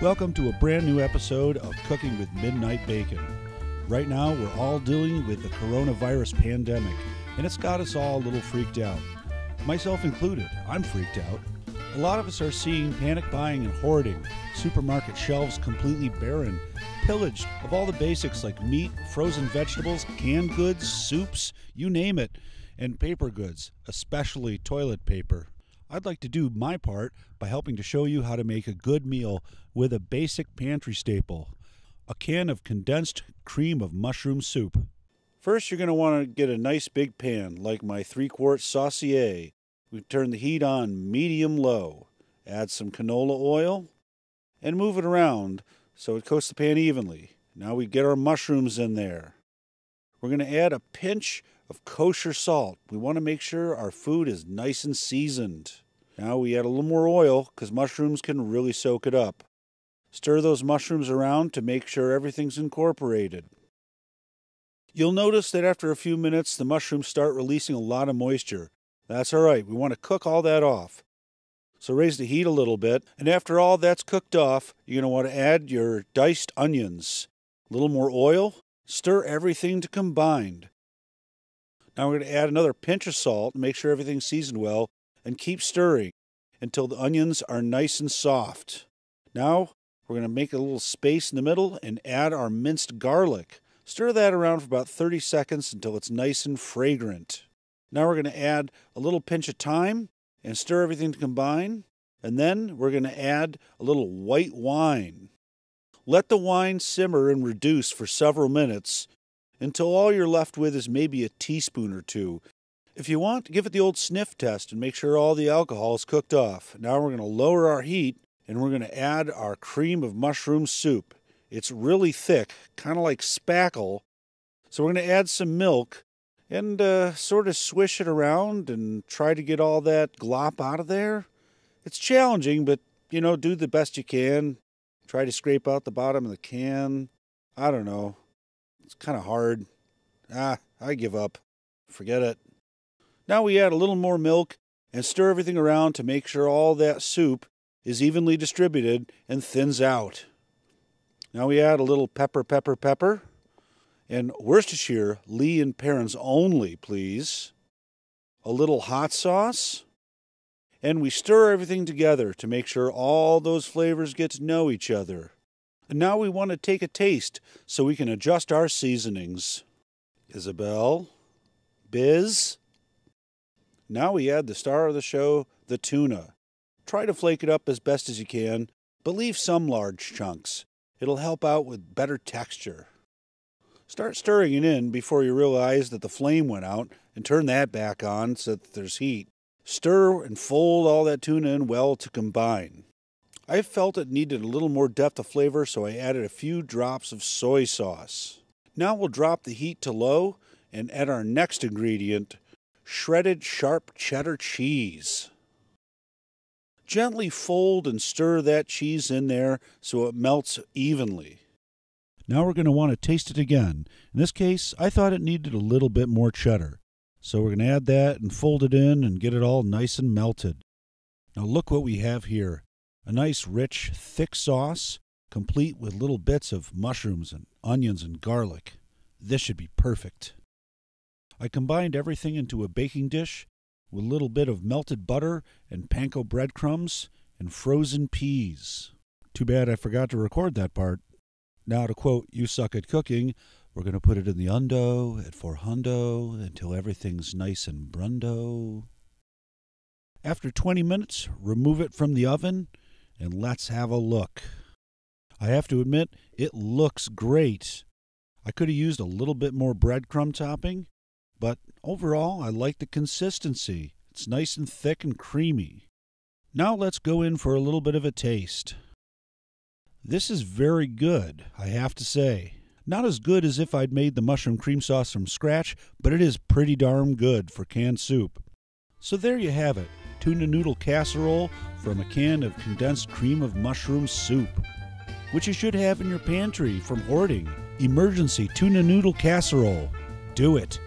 Welcome to a brand new episode of Cooking with Midnight Bacon. Right now, we're all dealing with the coronavirus pandemic, and it's got us all a little freaked out. Myself included, I'm freaked out. A lot of us are seeing panic buying and hoarding, supermarket shelves completely barren, pillaged of all the basics like meat, frozen vegetables, canned goods, soups, you name it, and paper goods, especially toilet paper. I'd like to do my part by helping to show you how to make a good meal with a basic pantry staple a can of condensed cream of mushroom soup. First, you're going to want to get a nice big pan, like my three quart saucier. We turn the heat on medium low, add some canola oil, and move it around so it coats the pan evenly. Now we get our mushrooms in there. We're going to add a pinch of kosher salt. We want to make sure our food is nice and seasoned. Now we add a little more oil because mushrooms can really soak it up. Stir those mushrooms around to make sure everything's incorporated. You'll notice that after a few minutes, the mushrooms start releasing a lot of moisture. That's all right, we want to cook all that off. So raise the heat a little bit, and after all that's cooked off, you're going to want to add your diced onions, a little more oil, Stir everything to combined. Now we're going to add another pinch of salt, make sure everything's seasoned well, and keep stirring until the onions are nice and soft. Now we're going to make a little space in the middle and add our minced garlic. Stir that around for about 30 seconds until it's nice and fragrant. Now we're going to add a little pinch of thyme and stir everything to combine. And then we're going to add a little white wine. Let the wine simmer and reduce for several minutes until all you're left with is maybe a teaspoon or two. If you want, give it the old sniff test and make sure all the alcohol is cooked off. Now we're going to lower our heat and we're going to add our cream of mushroom soup. It's really thick, kind of like spackle. So we're going to add some milk and uh, sort of swish it around and try to get all that glop out of there. It's challenging, but you know, do the best you can try to scrape out the bottom of the can. I don't know. It's kind of hard. Ah, I give up. Forget it. Now we add a little more milk and stir everything around to make sure all that soup is evenly distributed and thins out. Now we add a little pepper, pepper, pepper. And Worcestershire, Lee and Perrins only, please. A little hot sauce and we stir everything together to make sure all those flavors get to know each other. And now we want to take a taste so we can adjust our seasonings. Isabel, Biz. Now we add the star of the show, the tuna. Try to flake it up as best as you can, but leave some large chunks. It'll help out with better texture. Start stirring it in before you realize that the flame went out and turn that back on so that there's heat. Stir and fold all that tuna in well to combine. I felt it needed a little more depth of flavor, so I added a few drops of soy sauce. Now we'll drop the heat to low and add our next ingredient, shredded sharp cheddar cheese. Gently fold and stir that cheese in there so it melts evenly. Now we're going to want to taste it again. In this case, I thought it needed a little bit more cheddar. So we're going to add that and fold it in and get it all nice and melted. Now look what we have here. A nice, rich, thick sauce, complete with little bits of mushrooms and onions and garlic. This should be perfect. I combined everything into a baking dish with a little bit of melted butter and panko breadcrumbs and frozen peas. Too bad I forgot to record that part. Now, to quote You Suck at Cooking, we're going to put it in the undo at four hundo until everything's nice and brundo. After 20 minutes, remove it from the oven and let's have a look. I have to admit, it looks great. I could have used a little bit more breadcrumb topping, but overall, I like the consistency. It's nice and thick and creamy. Now let's go in for a little bit of a taste. This is very good, I have to say. Not as good as if I'd made the mushroom cream sauce from scratch, but it is pretty darn good for canned soup. So there you have it tuna noodle casserole from a can of condensed cream of mushroom soup, which you should have in your pantry from hoarding. Emergency tuna noodle casserole. Do it.